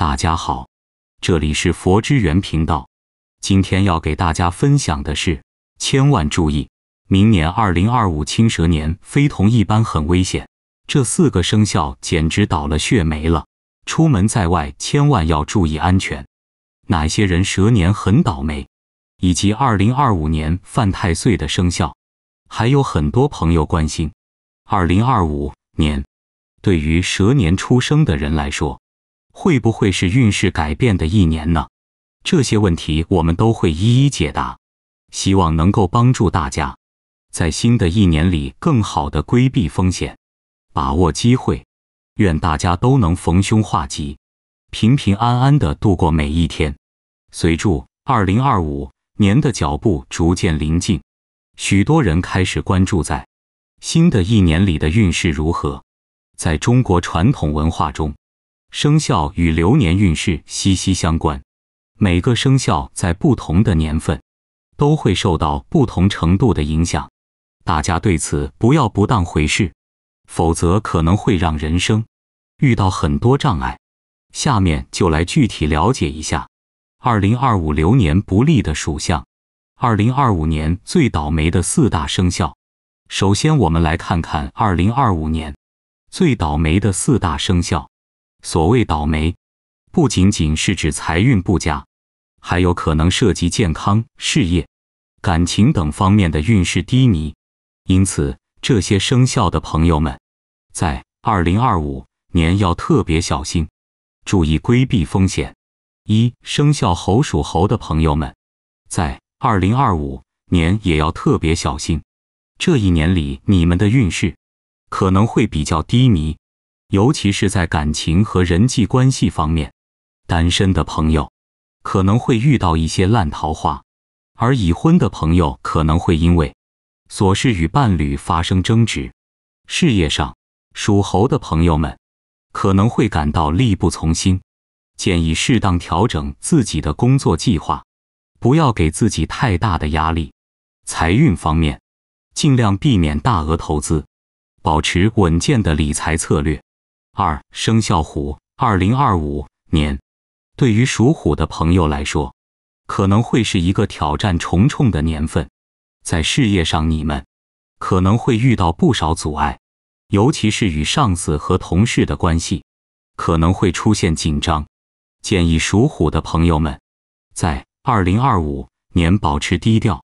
大家好，这里是佛之源频道。今天要给大家分享的是，千万注意，明年二零二五青蛇年非同一般，很危险。这四个生肖简直倒了血霉了，出门在外千万要注意安全。哪些人蛇年很倒霉？以及二零二五年犯太岁的生肖，还有很多朋友关心。二零二五年对于蛇年出生的人来说。会不会是运势改变的一年呢？这些问题我们都会一一解答，希望能够帮助大家在新的一年里更好的规避风险，把握机会。愿大家都能逢凶化吉，平平安安的度过每一天。随祝二零二五年的脚步逐渐临近，许多人开始关注在新的一年里的运势如何。在中国传统文化中。生肖与流年运势息息相关，每个生肖在不同的年份都会受到不同程度的影响，大家对此不要不当回事，否则可能会让人生遇到很多障碍。下面就来具体了解一下，二零二五流年不利的属相，二零二五年最倒霉的四大生肖。首先，我们来看看二零二五年最倒霉的四大生肖。所谓倒霉，不仅仅是指财运不佳，还有可能涉及健康、事业、感情等方面的运势低迷。因此，这些生肖的朋友们，在二零二五年要特别小心，注意规避风险。一生肖猴属猴的朋友们，在二零二五年也要特别小心，这一年里你们的运势可能会比较低迷。尤其是在感情和人际关系方面，单身的朋友可能会遇到一些烂桃花，而已婚的朋友可能会因为琐事与伴侣发生争执。事业上，属猴的朋友们可能会感到力不从心，建议适当调整自己的工作计划，不要给自己太大的压力。财运方面，尽量避免大额投资，保持稳健的理财策略。二生肖虎，二零二五年对于属虎的朋友来说，可能会是一个挑战重重的年份。在事业上，你们可能会遇到不少阻碍，尤其是与上司和同事的关系可能会出现紧张。建议属虎的朋友们在二零二五年保持低调，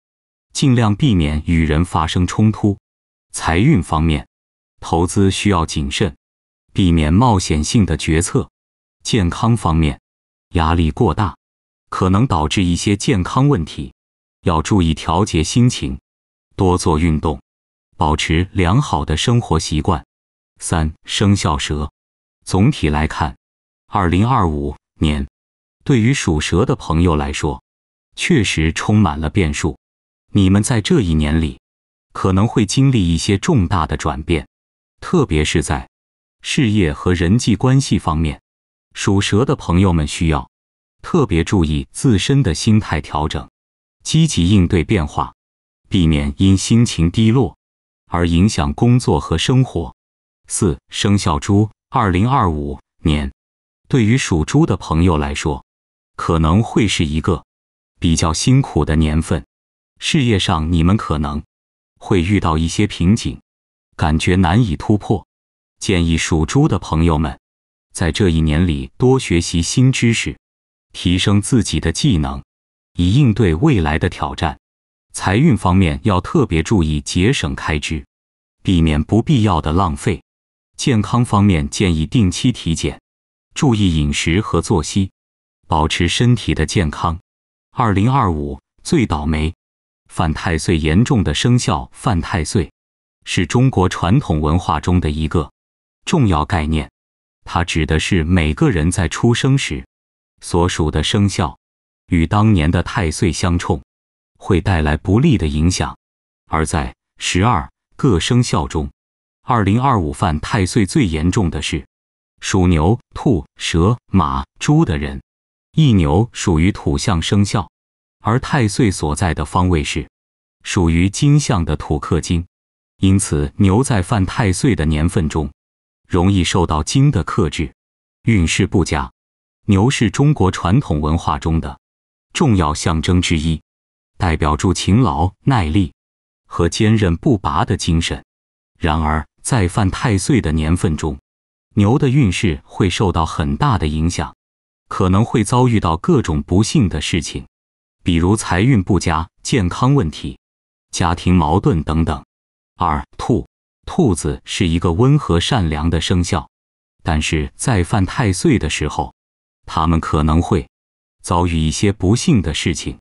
尽量避免与人发生冲突。财运方面，投资需要谨慎。避免冒险性的决策。健康方面，压力过大可能导致一些健康问题，要注意调节心情，多做运动，保持良好的生活习惯。三生肖蛇，总体来看，二零二五年对于属蛇的朋友来说，确实充满了变数。你们在这一年里可能会经历一些重大的转变，特别是在。事业和人际关系方面，属蛇的朋友们需要特别注意自身的心态调整，积极应对变化，避免因心情低落而影响工作和生活。四生肖猪，二零二五年对于属猪的朋友来说，可能会是一个比较辛苦的年份，事业上你们可能会遇到一些瓶颈，感觉难以突破。建议属猪的朋友们，在这一年里多学习新知识，提升自己的技能，以应对未来的挑战。财运方面要特别注意节省开支，避免不必要的浪费。健康方面建议定期体检，注意饮食和作息，保持身体的健康。二零二五最倒霉、犯太岁严重的生肖犯太岁，是中国传统文化中的一个。重要概念，它指的是每个人在出生时所属的生肖与当年的太岁相冲，会带来不利的影响。而在十二个生肖中，二零二五犯太岁最严重的是属牛、兔、蛇、马、猪的人。一牛属于土象生肖，而太岁所在的方位是属于金象的土克金，因此牛在犯太岁的年份中。容易受到金的克制，运势不佳。牛是中国传统文化中的重要象征之一，代表住勤劳、耐力和坚韧不拔的精神。然而，在犯太岁的年份中，牛的运势会受到很大的影响，可能会遭遇到各种不幸的事情，比如财运不佳、健康问题、家庭矛盾等等。二兔。兔子是一个温和善良的生肖，但是在犯太岁的时候，它们可能会遭遇一些不幸的事情，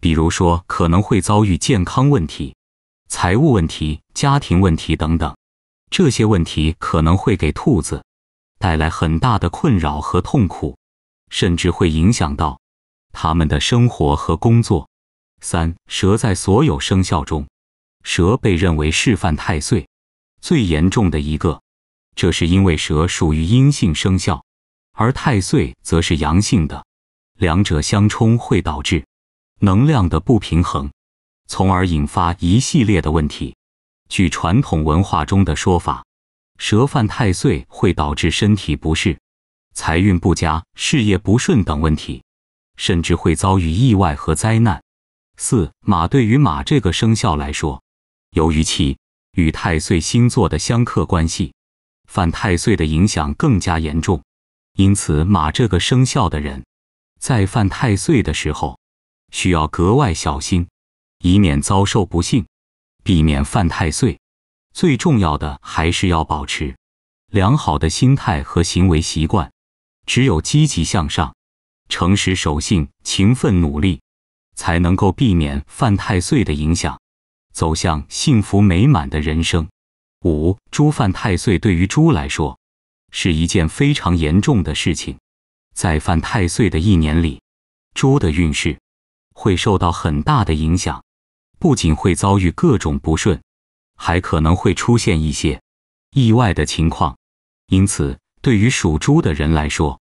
比如说可能会遭遇健康问题、财务问题、家庭问题等等。这些问题可能会给兔子带来很大的困扰和痛苦，甚至会影响到他们的生活和工作。三蛇在所有生肖中，蛇被认为是犯太岁。最严重的一个，这是因为蛇属于阴性生肖，而太岁则是阳性的，两者相冲会导致能量的不平衡，从而引发一系列的问题。据传统文化中的说法，蛇犯太岁会导致身体不适、财运不佳、事业不顺等问题，甚至会遭遇意外和灾难。四马对于马这个生肖来说，由于其。与太岁星座的相克关系，犯太岁的影响更加严重。因此，马这个生肖的人，在犯太岁的时候，需要格外小心，以免遭受不幸。避免犯太岁，最重要的还是要保持良好的心态和行为习惯。只有积极向上、诚实守信、勤奋努力，才能够避免犯太岁的影响。走向幸福美满的人生。五猪犯太岁对于猪来说是一件非常严重的事情，在犯太岁的一年里，猪的运势会受到很大的影响，不仅会遭遇各种不顺，还可能会出现一些意外的情况。因此，对于属猪的人来说，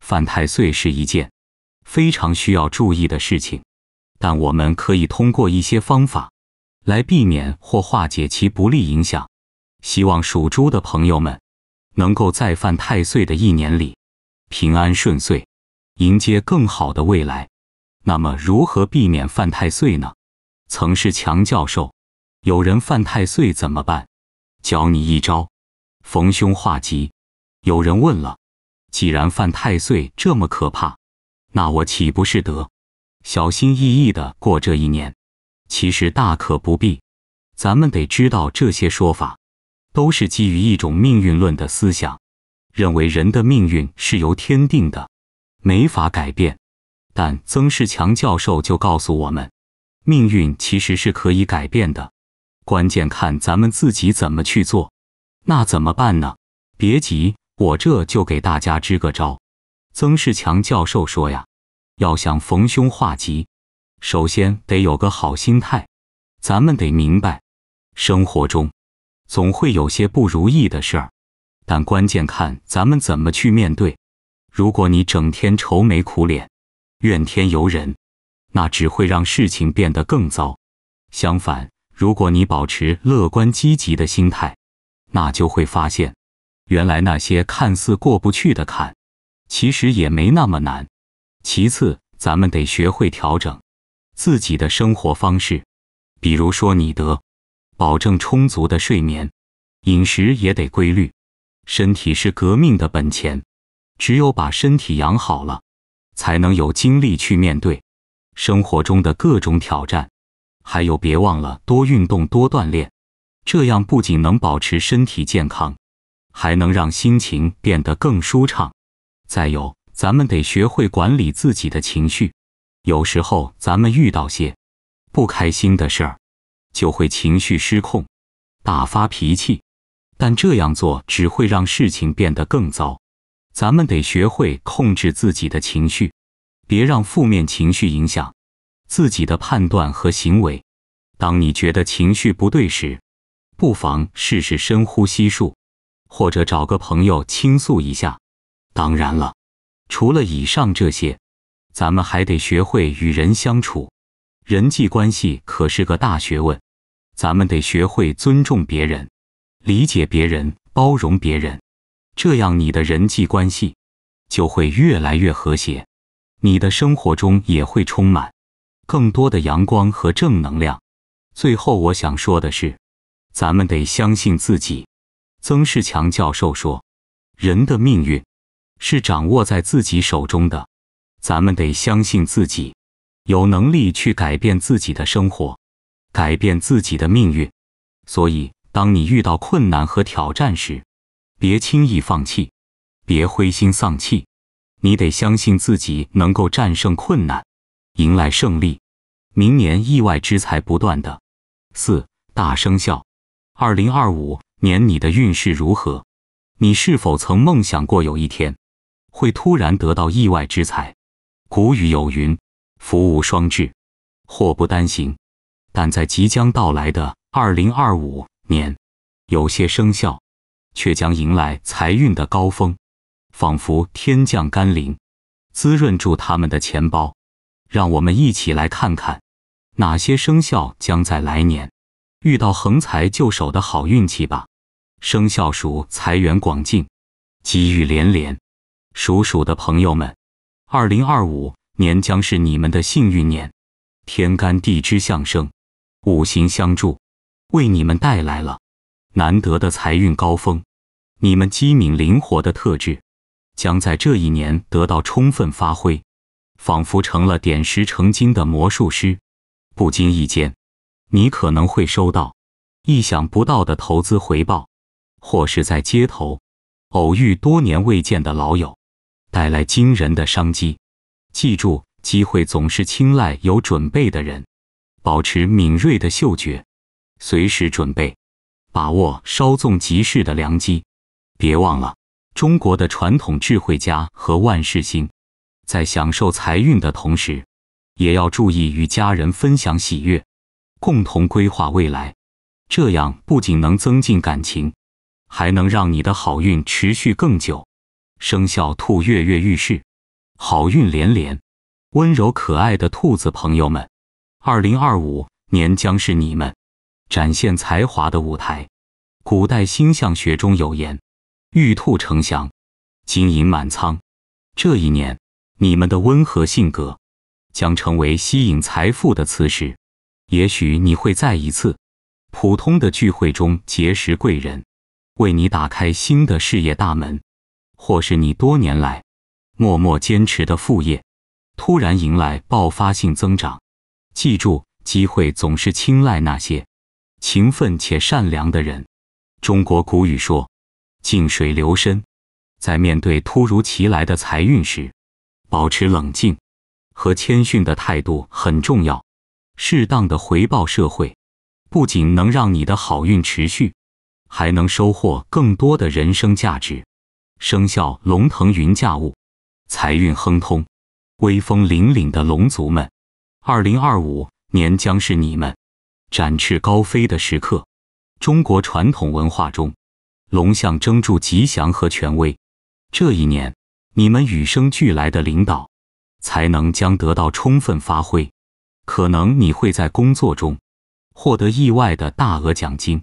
犯太岁是一件非常需要注意的事情。但我们可以通过一些方法。来避免或化解其不利影响，希望属猪的朋友们能够在犯太岁的一年里平安顺遂，迎接更好的未来。那么，如何避免犯太岁呢？曾是强教授，有人犯太岁怎么办？教你一招，逢凶化吉。有人问了，既然犯太岁这么可怕，那我岂不是得小心翼翼的过这一年？其实大可不必，咱们得知道这些说法，都是基于一种命运论的思想，认为人的命运是由天定的，没法改变。但曾仕强教授就告诉我们，命运其实是可以改变的，关键看咱们自己怎么去做。那怎么办呢？别急，我这就给大家支个招。曾仕强教授说呀，要想逢凶化吉。首先得有个好心态，咱们得明白，生活中总会有些不如意的事儿，但关键看咱们怎么去面对。如果你整天愁眉苦脸、怨天尤人，那只会让事情变得更糟。相反，如果你保持乐观积极的心态，那就会发现，原来那些看似过不去的坎，其实也没那么难。其次，咱们得学会调整。自己的生活方式，比如说你得保证充足的睡眠，饮食也得规律。身体是革命的本钱，只有把身体养好了，才能有精力去面对生活中的各种挑战。还有，别忘了多运动、多锻炼，这样不仅能保持身体健康，还能让心情变得更舒畅。再有，咱们得学会管理自己的情绪。有时候咱们遇到些不开心的事儿，就会情绪失控，大发脾气。但这样做只会让事情变得更糟。咱们得学会控制自己的情绪，别让负面情绪影响自己的判断和行为。当你觉得情绪不对时，不妨试试深呼吸术，或者找个朋友倾诉一下。当然了，除了以上这些。咱们还得学会与人相处，人际关系可是个大学问。咱们得学会尊重别人，理解别人，包容别人，这样你的人际关系就会越来越和谐，你的生活中也会充满更多的阳光和正能量。最后，我想说的是，咱们得相信自己。曾仕强教授说：“人的命运是掌握在自己手中的。”咱们得相信自己，有能力去改变自己的生活，改变自己的命运。所以，当你遇到困难和挑战时，别轻易放弃，别灰心丧气。你得相信自己能够战胜困难，迎来胜利。明年意外之财不断的四大生肖，二零二五年你的运势如何？你是否曾梦想过有一天会突然得到意外之财？古语有云：“福无双至，祸不单行。”但在即将到来的二零二五年，有些生肖却将迎来财运的高峰，仿佛天降甘霖，滋润住他们的钱包。让我们一起来看看，哪些生肖将在来年遇到横财就手的好运气吧！生肖鼠财源广进、机遇连连，属鼠的朋友们。二零二五年将是你们的幸运年，天干地支相生，五行相助，为你们带来了难得的财运高峰。你们机敏灵活的特质将在这一年得到充分发挥，仿佛成了点石成金的魔术师。不经意间，你可能会收到意想不到的投资回报，或是在街头偶遇多年未见的老友。带来惊人的商机。记住，机会总是青睐有准备的人。保持敏锐的嗅觉，随时准备，把握稍纵即逝的良机。别忘了，中国的传统智慧家和万事兴，在享受财运的同时，也要注意与家人分享喜悦，共同规划未来。这样不仅能增进感情，还能让你的好运持续更久。生肖兔跃跃欲试，好运连连。温柔可爱的兔子朋友们，二零二五年将是你们展现才华的舞台。古代星象学中有言：“玉兔呈祥，金银满仓。”这一年，你们的温和性格将成为吸引财富的磁石。也许你会在一次普通的聚会中结识贵人，为你打开新的事业大门。或是你多年来默默坚持的副业，突然迎来爆发性增长。记住，机会总是青睐那些勤奋且善良的人。中国古语说：“静水流深。”在面对突如其来的财运时，保持冷静和谦逊的态度很重要。适当的回报社会，不仅能让你的好运持续，还能收获更多的人生价值。生肖龙腾云驾雾，财运亨通，威风凛凛的龙族们，二零二五年将是你们展翅高飞的时刻。中国传统文化中，龙象征祝吉祥和权威。这一年，你们与生俱来的领导才能将得到充分发挥。可能你会在工作中获得意外的大额奖金，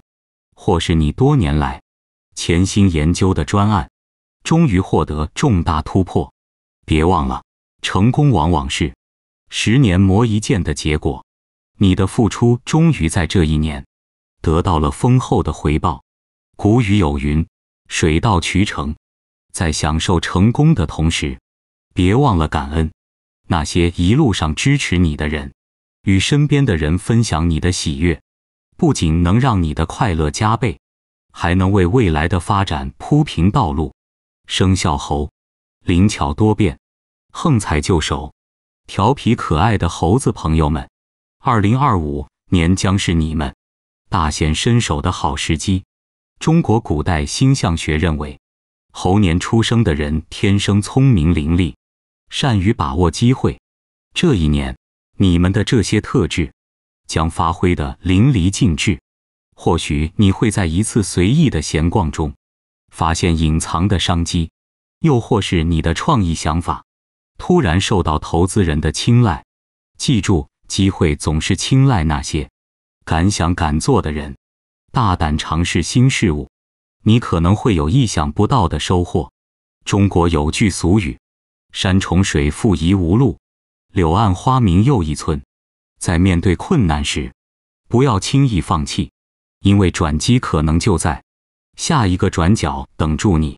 或是你多年来潜心研究的专案。终于获得重大突破，别忘了，成功往往是十年磨一剑的结果。你的付出终于在这一年得到了丰厚的回报。古语有云：“水到渠成。”在享受成功的同时，别忘了感恩那些一路上支持你的人，与身边的人分享你的喜悦，不仅能让你的快乐加倍，还能为未来的发展铺平道路。生肖猴，灵巧多变，横财就手，调皮可爱的猴子朋友们，二零二五年将是你们大显身手的好时机。中国古代星象学认为，猴年出生的人天生聪明伶俐，善于把握机会。这一年，你们的这些特质将发挥的淋漓尽致。或许你会在一次随意的闲逛中。发现隐藏的商机，又或是你的创意想法突然受到投资人的青睐。记住，机会总是青睐那些敢想敢做的人。大胆尝试新事物，你可能会有意想不到的收获。中国有句俗语：“山重水复疑无路，柳暗花明又一村。”在面对困难时，不要轻易放弃，因为转机可能就在。下一个转角等住你，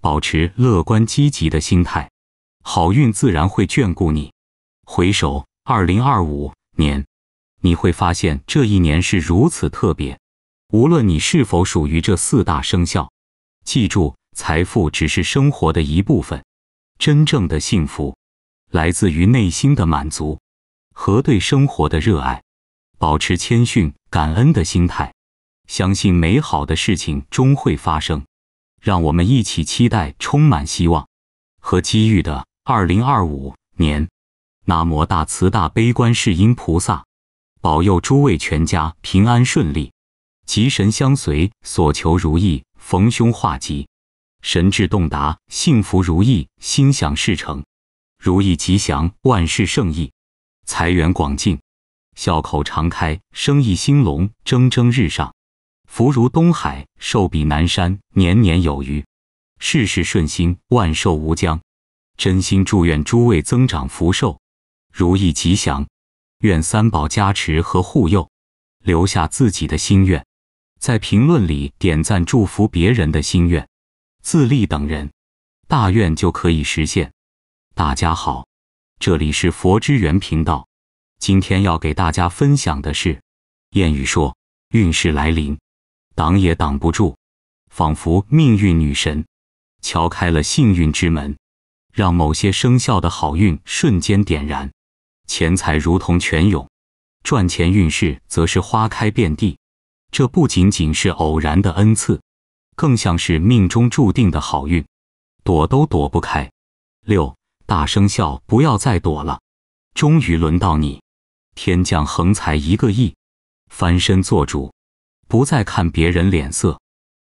保持乐观积极的心态，好运自然会眷顾你。回首二零二五年，你会发现这一年是如此特别。无论你是否属于这四大生肖，记住，财富只是生活的一部分，真正的幸福来自于内心的满足和对生活的热爱。保持谦逊感恩的心态。相信美好的事情终会发生，让我们一起期待充满希望和机遇的二零二五年。南无大慈大悲观世音菩萨，保佑诸位全家平安顺利，吉神相随，所求如意，逢凶化吉，神智洞达，幸福如意，心想事成，如意吉祥，万事胜意，财源广进，笑口常开，生意兴隆，蒸蒸日上。福如东海，寿比南山，年年有余，事事顺心，万寿无疆。真心祝愿诸位增长福寿，如意吉祥。愿三宝加持和护佑，留下自己的心愿，在评论里点赞祝福别人的心愿，自立等人大愿就可以实现。大家好，这里是佛之缘频道，今天要给大家分享的是，谚语说运势来临。挡也挡不住，仿佛命运女神敲开了幸运之门，让某些生肖的好运瞬间点燃，钱财如同泉涌，赚钱运势则是花开遍地。这不仅仅是偶然的恩赐，更像是命中注定的好运，躲都躲不开。六大生肖不要再躲了，终于轮到你，天降横财一个亿，翻身做主。不再看别人脸色，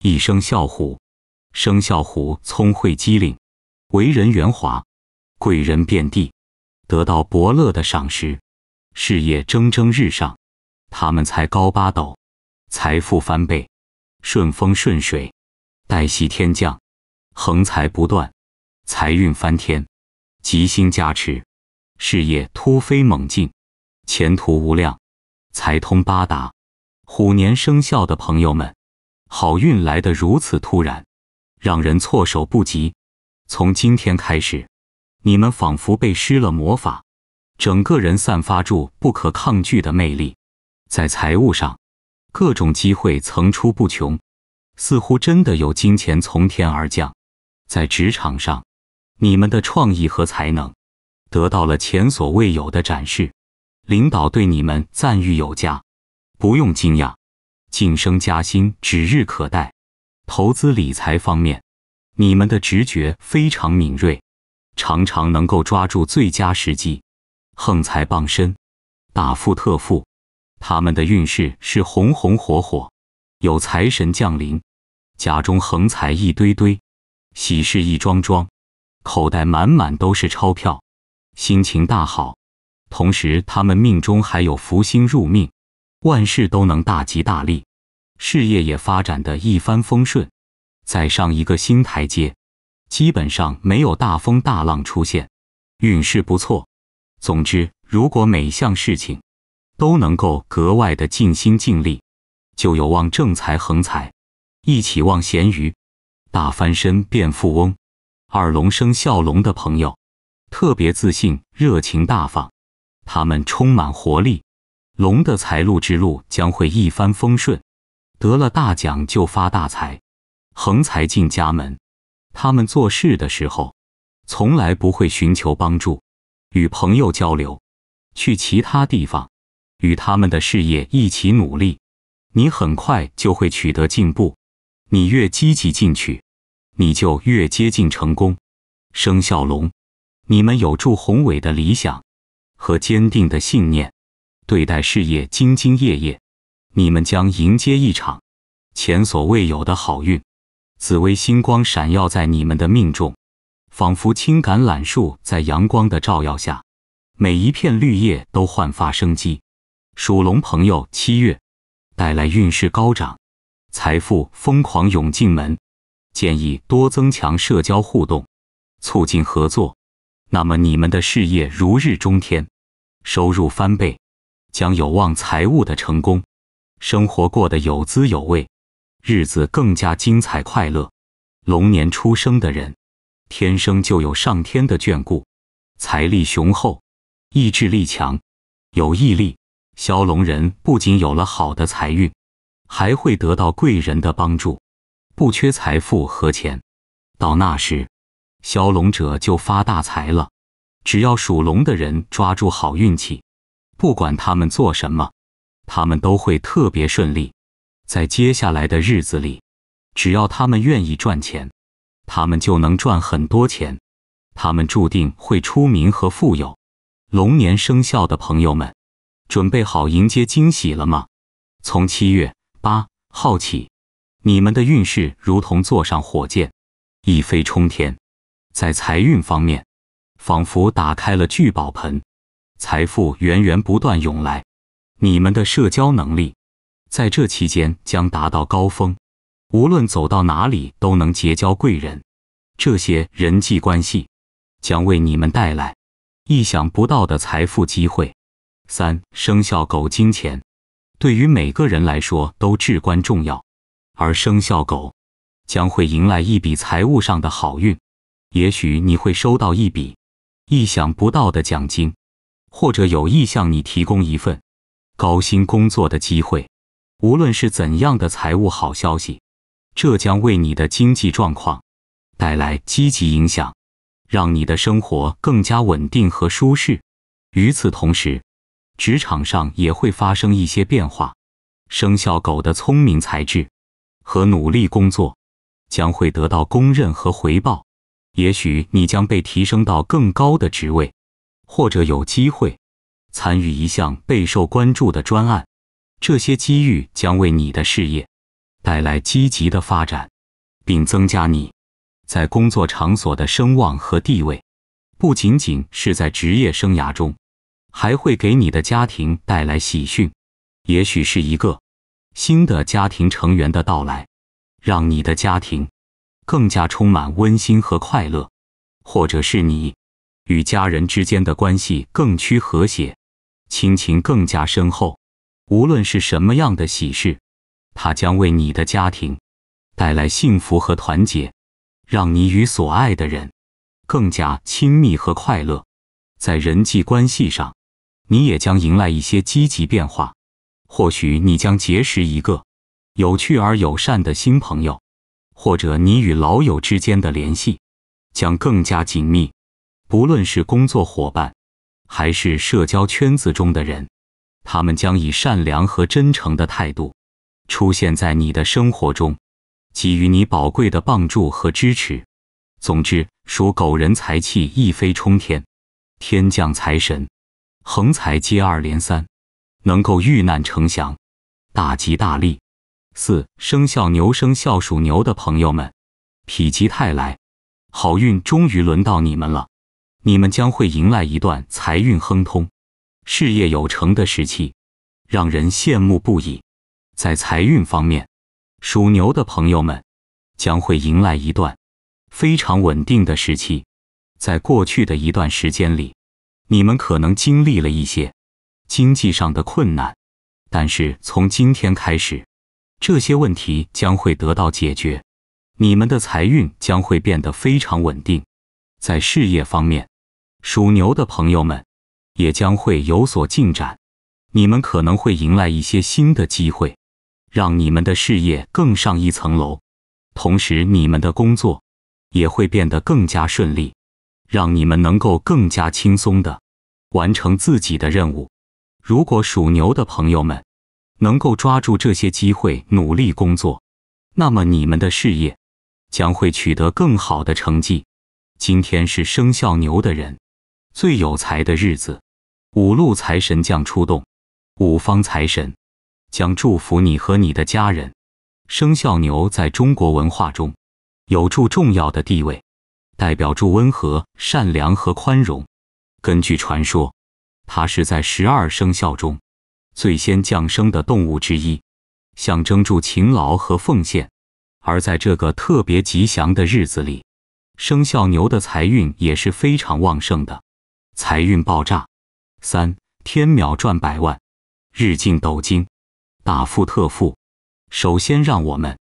一生笑虎，生肖虎聪慧机灵，为人圆滑，贵人遍地，得到伯乐的赏识，事业蒸蒸日上，他们才高八斗，财富翻倍，顺风顺水，待息天降，横财不断，财运翻天，吉星加持，事业突飞猛进，前途无量，财通八达。虎年生肖的朋友们，好运来得如此突然，让人措手不及。从今天开始，你们仿佛被施了魔法，整个人散发出不可抗拒的魅力。在财务上，各种机会层出不穷，似乎真的有金钱从天而降。在职场上，你们的创意和才能得到了前所未有的展示，领导对你们赞誉有加。不用惊讶，晋升加薪指日可待。投资理财方面，你们的直觉非常敏锐，常常能够抓住最佳时机，横财傍身，大富特富。他们的运势是红红火火，有财神降临，家中横财一堆堆，喜事一桩桩，口袋满满都是钞票，心情大好。同时，他们命中还有福星入命。万事都能大吉大利，事业也发展得一帆风顺，再上一个新台阶，基本上没有大风大浪出现，运势不错。总之，如果每项事情都能够格外的尽心尽力，就有望正财横财，一起望咸鱼，大翻身变富翁。二龙生肖龙的朋友，特别自信、热情、大方，他们充满活力。龙的财路之路将会一帆风顺，得了大奖就发大财，横财进家门。他们做事的时候，从来不会寻求帮助，与朋友交流，去其他地方，与他们的事业一起努力。你很快就会取得进步，你越积极进取，你就越接近成功。生肖龙，你们有筑宏伟的理想和坚定的信念。对待事业兢兢业业，你们将迎接一场前所未有的好运。紫薇星光闪耀在你们的命中，仿佛青橄榄树在阳光的照耀下，每一片绿叶都焕发生机。属龙朋友七月带来运势高涨，财富疯狂涌进门。建议多增强社交互动，促进合作，那么你们的事业如日中天，收入翻倍。将有望财务的成功，生活过得有滋有味，日子更加精彩快乐。龙年出生的人，天生就有上天的眷顾，财力雄厚，意志力强，有毅力。肖龙人不仅有了好的财运，还会得到贵人的帮助，不缺财富和钱。到那时，肖龙者就发大财了。只要属龙的人抓住好运气。不管他们做什么，他们都会特别顺利。在接下来的日子里，只要他们愿意赚钱，他们就能赚很多钱。他们注定会出名和富有。龙年生肖的朋友们，准备好迎接惊喜了吗？从七月八号起，你们的运势如同坐上火箭，一飞冲天。在财运方面，仿佛打开了聚宝盆。财富源源不断涌来，你们的社交能力在这期间将达到高峰，无论走到哪里都能结交贵人，这些人际关系将为你们带来意想不到的财富机会。三生肖狗，金钱对于每个人来说都至关重要，而生肖狗将会迎来一笔财务上的好运，也许你会收到一笔意想不到的奖金。或者有意向你提供一份高薪工作的机会，无论是怎样的财务好消息，这将为你的经济状况带来积极影响，让你的生活更加稳定和舒适。与此同时，职场上也会发生一些变化。生肖狗的聪明才智和努力工作将会得到公认和回报，也许你将被提升到更高的职位。或者有机会参与一项备受关注的专案，这些机遇将为你的事业带来积极的发展，并增加你在工作场所的声望和地位。不仅仅是在职业生涯中，还会给你的家庭带来喜讯，也许是一个新的家庭成员的到来，让你的家庭更加充满温馨和快乐，或者是你。与家人之间的关系更趋和谐，亲情更加深厚。无论是什么样的喜事，它将为你的家庭带来幸福和团结，让你与所爱的人更加亲密和快乐。在人际关系上，你也将迎来一些积极变化。或许你将结识一个有趣而友善的新朋友，或者你与老友之间的联系将更加紧密。不论是工作伙伴，还是社交圈子中的人，他们将以善良和真诚的态度出现在你的生活中，给予你宝贵的帮助和支持。总之，属狗人才气一飞冲天，天降财神，横财接二连三，能够遇难成祥，大吉大利。四生肖牛，生肖属牛的朋友们，否极泰来，好运终于轮到你们了。你们将会迎来一段财运亨通、事业有成的时期，让人羡慕不已。在财运方面，属牛的朋友们将会迎来一段非常稳定的时期。在过去的一段时间里，你们可能经历了一些经济上的困难，但是从今天开始，这些问题将会得到解决，你们的财运将会变得非常稳定。在事业方面，属牛的朋友们，也将会有所进展，你们可能会迎来一些新的机会，让你们的事业更上一层楼。同时，你们的工作也会变得更加顺利，让你们能够更加轻松的完成自己的任务。如果属牛的朋友们能够抓住这些机会，努力工作，那么你们的事业将会取得更好的成绩。今天是生肖牛的人。最有财的日子，五路财神将出动，五方财神将祝福你和你的家人。生肖牛在中国文化中有著重要的地位，代表著温和、善良和宽容。根据传说，它是在十二生肖中最先降生的动物之一，象征著勤劳和奉献。而在这个特别吉祥的日子里，生肖牛的财运也是非常旺盛的。财运爆炸，三天秒赚百万，日进斗金，大富特富。首先，让我们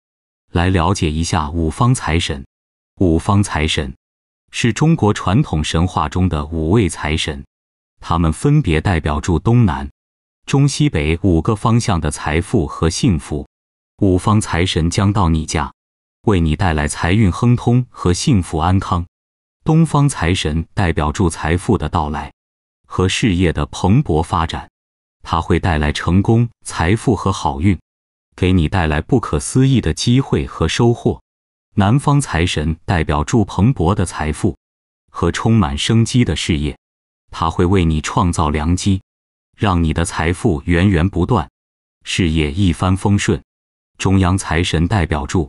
来了解一下五方财神。五方财神是中国传统神话中的五位财神，他们分别代表住东南、中、西北五个方向的财富和幸福。五方财神将到你家，为你带来财运亨通和幸福安康。东方财神代表住财富的到来和事业的蓬勃发展，它会带来成功、财富和好运，给你带来不可思议的机会和收获。南方财神代表住蓬勃的财富和充满生机的事业，它会为你创造良机，让你的财富源源不断，事业一帆风顺。中央财神代表住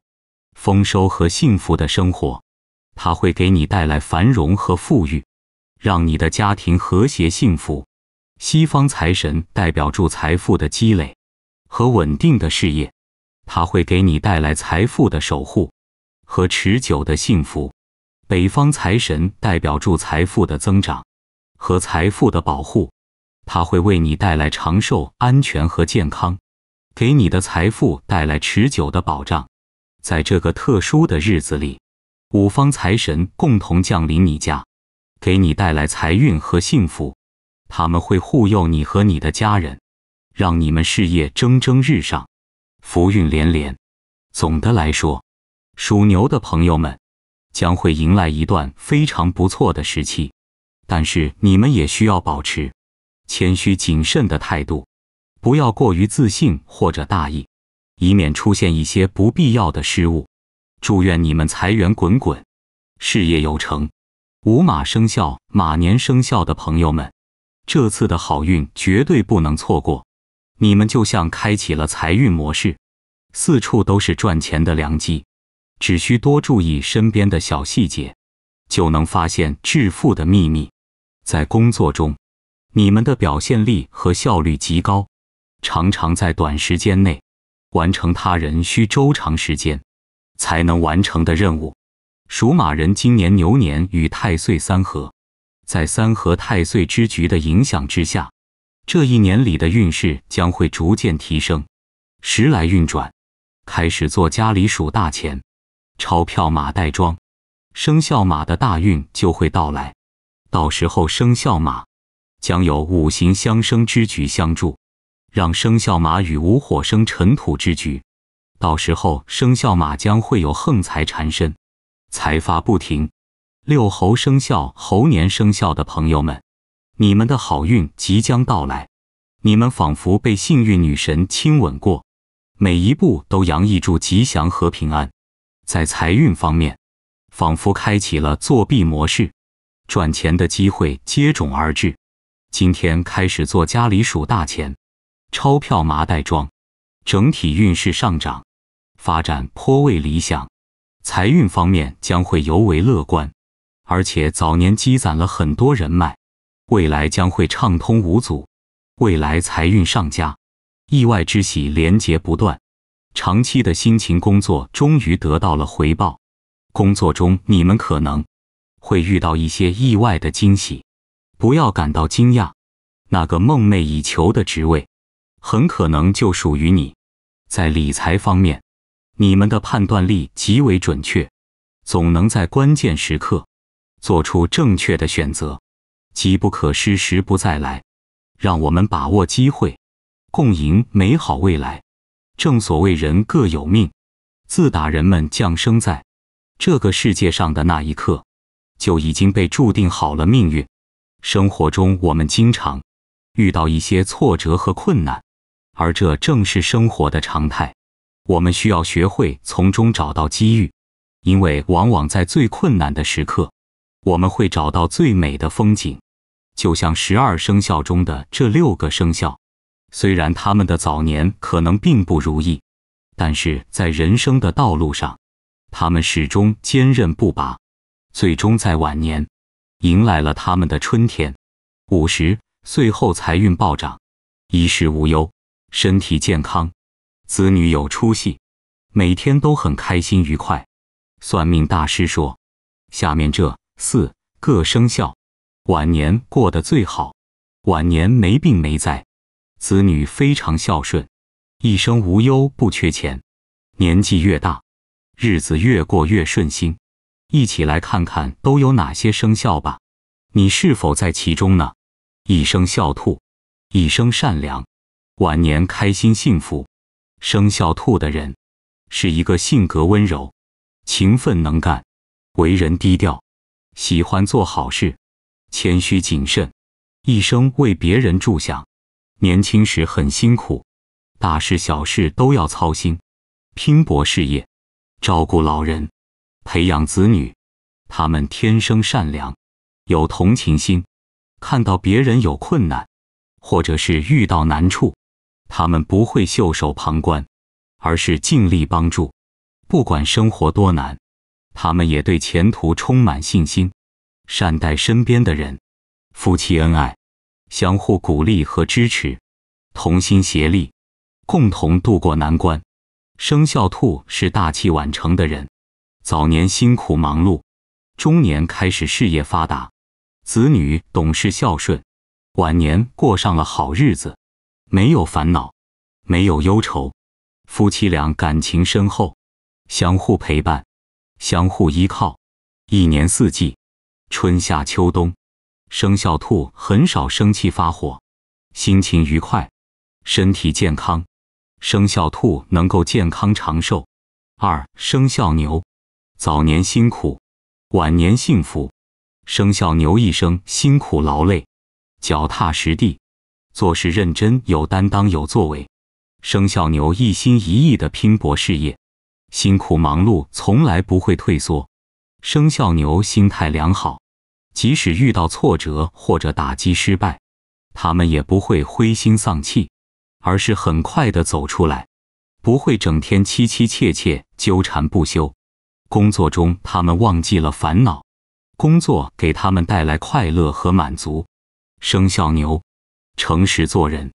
丰收和幸福的生活。它会给你带来繁荣和富裕，让你的家庭和谐幸福。西方财神代表住财富的积累和稳定的事业，它会给你带来财富的守护和持久的幸福。北方财神代表住财富的增长和财富的保护，它会为你带来长寿、安全和健康，给你的财富带来持久的保障。在这个特殊的日子里。五方财神共同降临你家，给你带来财运和幸福。他们会护佑你和你的家人，让你们事业蒸蒸日上，福运连连。总的来说，属牛的朋友们将会迎来一段非常不错的时期。但是你们也需要保持谦虚谨慎的态度，不要过于自信或者大意，以免出现一些不必要的失误。祝愿你们财源滚滚，事业有成。午马生肖、马年生肖的朋友们，这次的好运绝对不能错过。你们就像开启了财运模式，四处都是赚钱的良机，只需多注意身边的小细节，就能发现致富的秘密。在工作中，你们的表现力和效率极高，常常在短时间内完成他人需周长时间。才能完成的任务。属马人今年牛年与太岁三合，在三合太岁之局的影响之下，这一年里的运势将会逐渐提升。时来运转，开始做家里数大钱，钞票马袋装，生肖马的大运就会到来。到时候，生肖马将有五行相生之局相助，让生肖马与无火生尘土之局。到时候，生肖马将会有横财缠身，财发不停。六猴生肖、猴年生肖的朋友们，你们的好运即将到来，你们仿佛被幸运女神亲吻过，每一步都洋溢住吉祥和平安。在财运方面，仿佛开启了作弊模式，赚钱的机会接踵而至。今天开始做家里数大钱，钞票麻袋装，整体运势上涨。发展颇为理想，财运方面将会尤为乐观，而且早年积攒了很多人脉，未来将会畅通无阻。未来财运上佳，意外之喜连结不断，长期的辛勤工作终于得到了回报。工作中你们可能会遇到一些意外的惊喜，不要感到惊讶，那个梦寐以求的职位很可能就属于你。在理财方面。你们的判断力极为准确，总能在关键时刻做出正确的选择。机不可失，时不再来，让我们把握机会，共赢美好未来。正所谓人各有命，自打人们降生在这个世界上的那一刻，就已经被注定好了命运。生活中，我们经常遇到一些挫折和困难，而这正是生活的常态。我们需要学会从中找到机遇，因为往往在最困难的时刻，我们会找到最美的风景。就像十二生肖中的这六个生肖，虽然他们的早年可能并不如意，但是在人生的道路上，他们始终坚韧不拔，最终在晚年迎来了他们的春天。五十岁后财运暴涨，衣食无忧，身体健康。子女有出息，每天都很开心愉快。算命大师说，下面这四个生肖晚年过得最好，晚年没病没灾，子女非常孝顺，一生无忧不缺钱，年纪越大，日子越过越顺心。一起来看看都有哪些生肖吧，你是否在其中呢？一生笑兔，一生善良，晚年开心幸福。生肖兔的人是一个性格温柔、勤奋能干、为人低调、喜欢做好事、谦虚谨慎、一生为别人着想。年轻时很辛苦，大事小事都要操心，拼搏事业，照顾老人，培养子女。他们天生善良，有同情心，看到别人有困难，或者是遇到难处。他们不会袖手旁观，而是尽力帮助。不管生活多难，他们也对前途充满信心，善待身边的人，夫妻恩爱，相互鼓励和支持，同心协力，共同度过难关。生肖兔是大器晚成的人，早年辛苦忙碌，中年开始事业发达，子女懂事孝顺，晚年过上了好日子。没有烦恼，没有忧愁，夫妻俩感情深厚，相互陪伴，相互依靠。一年四季，春夏秋冬，生肖兔很少生气发火，心情愉快，身体健康，生肖兔能够健康长寿。二生肖牛，早年辛苦，晚年幸福。生肖牛一生辛苦劳累，脚踏实地。做事认真，有担当，有作为。生肖牛一心一意的拼搏事业，辛苦忙碌，从来不会退缩。生肖牛心态良好，即使遇到挫折或者打击失败，他们也不会灰心丧气，而是很快的走出来，不会整天凄凄切切纠缠不休。工作中，他们忘记了烦恼，工作给他们带来快乐和满足。生肖牛。诚实做人，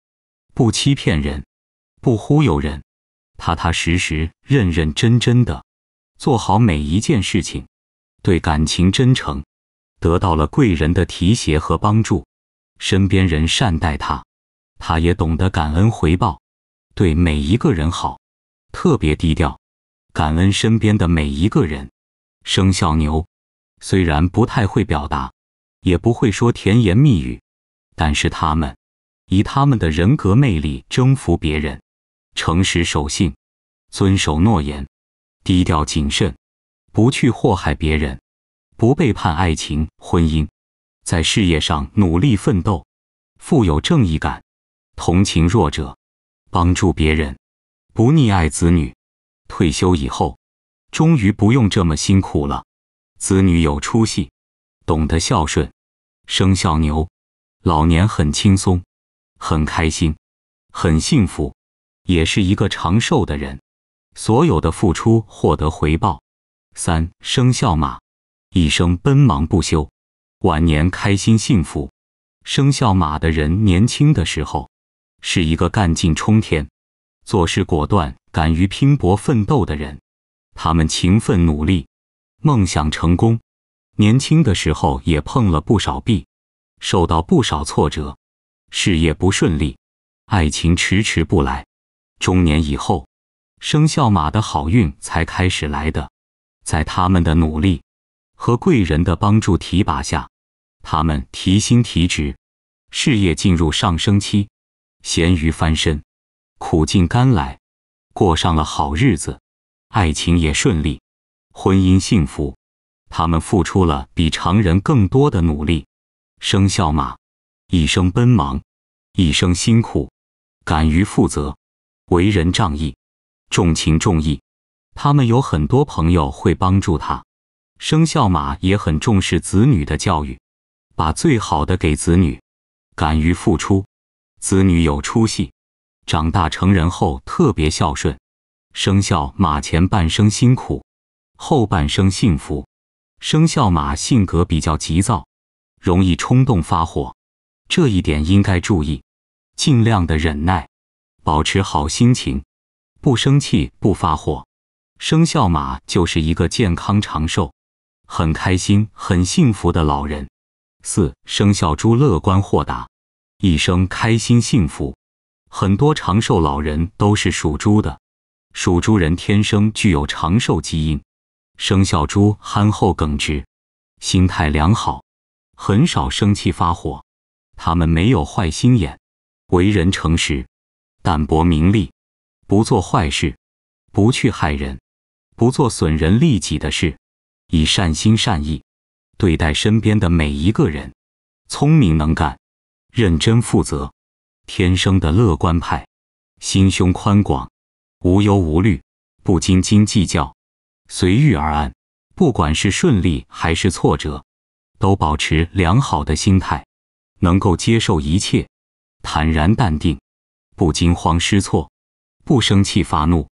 不欺骗人，不忽悠人，踏踏实实、认认真真的做好每一件事情。对感情真诚，得到了贵人的提携和帮助，身边人善待他，他也懂得感恩回报，对每一个人好，特别低调，感恩身边的每一个人。生肖牛，虽然不太会表达，也不会说甜言蜜语，但是他们。以他们的人格魅力征服别人，诚实守信，遵守诺言，低调谨慎，不去祸害别人，不背叛爱情婚姻，在事业上努力奋斗，富有正义感，同情弱者，帮助别人，不溺爱子女，退休以后终于不用这么辛苦了，子女有出息，懂得孝顺，生肖牛，老年很轻松。很开心，很幸福，也是一个长寿的人。所有的付出获得回报。三生肖马一生奔忙不休，晚年开心幸福。生肖马的人年轻的时候是一个干劲冲天、做事果断、敢于拼搏奋斗的人。他们勤奋努力，梦想成功。年轻的时候也碰了不少壁，受到不少挫折。事业不顺利，爱情迟迟不来。中年以后，生肖马的好运才开始来的。在他们的努力和贵人的帮助提拔下，他们提薪提职，事业进入上升期，咸鱼翻身，苦尽甘来，过上了好日子，爱情也顺利，婚姻幸福。他们付出了比常人更多的努力，生肖马。一生奔忙，一生辛苦，敢于负责，为人仗义，重情重义。他们有很多朋友会帮助他。生肖马也很重视子女的教育，把最好的给子女，敢于付出，子女有出息，长大成人后特别孝顺。生肖马前半生辛苦，后半生幸福。生肖马性格比较急躁，容易冲动发火。这一点应该注意，尽量的忍耐，保持好心情，不生气，不发火。生肖马就是一个健康长寿、很开心、很幸福的老人。四生肖猪乐观豁达，一生开心幸福。很多长寿老人都是属猪的，属猪人天生具有长寿基因。生肖猪憨厚耿直，心态良好，很少生气发火。他们没有坏心眼，为人诚实，淡泊名利，不做坏事，不去害人，不做损人利己的事，以善心善意对待身边的每一个人。聪明能干，认真负责，天生的乐观派，心胸宽广，无忧无虑，不斤斤计较，随遇而安。不管是顺利还是挫折，都保持良好的心态。能够接受一切，坦然淡定，不惊慌失措，不生气发怒，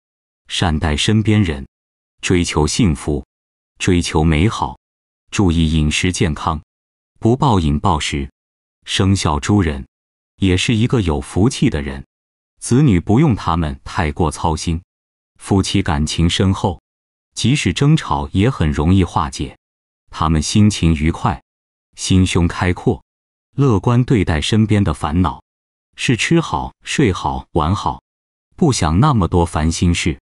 善待身边人，追求幸福，追求美好，注意饮食健康，不暴饮暴食，生肖猪人，也是一个有福气的人。子女不用他们太过操心，夫妻感情深厚，即使争吵也很容易化解，他们心情愉快，心胸开阔。乐观对待身边的烦恼，是吃好、睡好、玩好，不想那么多烦心事，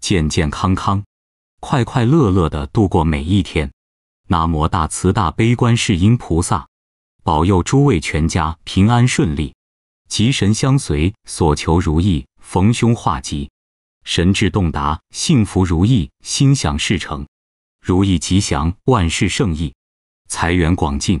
健健康康、快快乐乐的度过每一天。南无大慈大悲观世音菩萨，保佑诸位全家平安顺利，吉神相随，所求如意，逢凶化吉，神智洞达，幸福如意，心想事成，如意吉祥，万事胜意，财源广进。